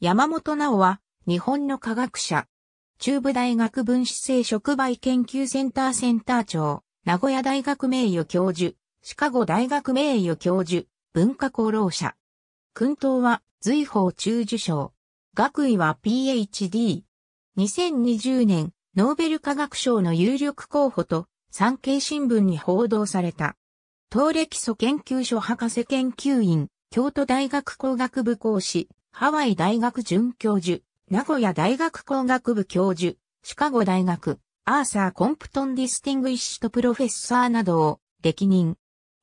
山本直は、日本の科学者。中部大学分子性触媒研究センターセンター長、名古屋大学名誉教授、シカゴ大学名誉教授、文化功労者。訓東は、随法中受賞。学位は PhD。2020年、ノーベル科学賞の有力候補と、産経新聞に報道された。東レ基礎研究所博士研究員、京都大学工学部講師、ハワイ大学准教授、名古屋大学工学部教授、シカゴ大学、アーサー・コンプトン・ディスティングイッシュとプロフェッサーなどを歴任。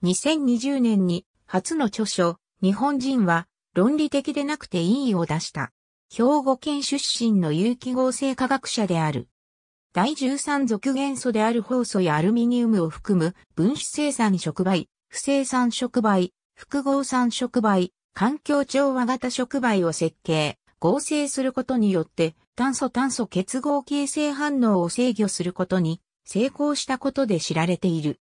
2020年に初の著書、日本人は論理的でなくていいを出した。兵庫県出身の有機合成科学者である。第13属元素であるウ素やアルミニウムを含む分子生産触媒、不生産触媒、複合産触媒、環境調和型触媒を設計、合成することによって炭素炭素結合形成反応を制御することに成功したことで知られている。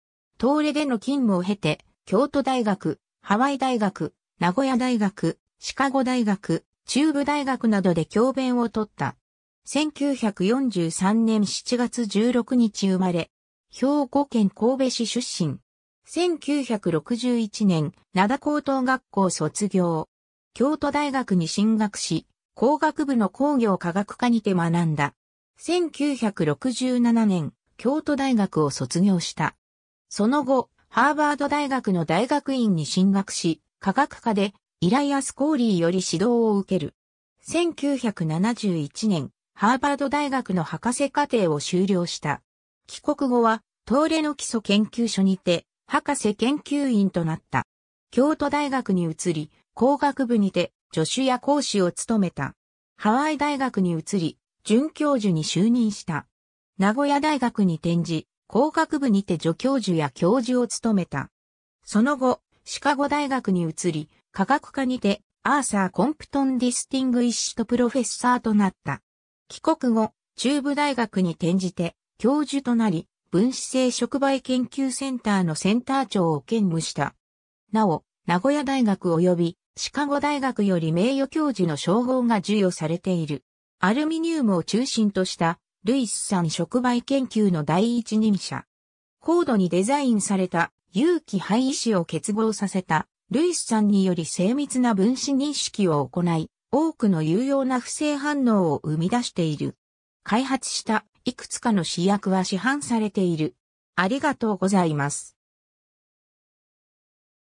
東レでの勤務を経て、京都大学、ハワイ大学、名古屋大学、シカゴ大学、中部大学などで教鞭を取った。1943年7月16日生まれ、兵庫県神戸市出身。1961年、灘高等学校卒業。京都大学に進学し、工学部の工業科学科にて学んだ。1967年、京都大学を卒業した。その後、ハーバード大学の大学院に進学し、科学科でイライアス・コーリーより指導を受ける。1971年、ハーバード大学の博士課程を修了した。帰国後は、東レの基礎研究所にて、博士研究員となった。京都大学に移り、工学部にて助手や講師を務めた。ハワイ大学に移り、准教授に就任した。名古屋大学に転じ、工学部にて助教授や教授を務めた。その後、シカゴ大学に移り、科学科にて、アーサー・コンプトン・ディスティングイッシュとプロフェッサーとなった。帰国後、中部大学に転じて、教授となり、分子性触媒研究センターのセンター長を兼務した。なお、名古屋大学及びシカゴ大学より名誉教授の称号が授与されている。アルミニウムを中心としたルイスさん触媒研究の第一人者。高度にデザインされた有機医師を結合させたルイスさんにより精密な分子認識を行い、多くの有用な不正反応を生み出している。開発したいくつかの試薬は市販されている。ありがとうございます。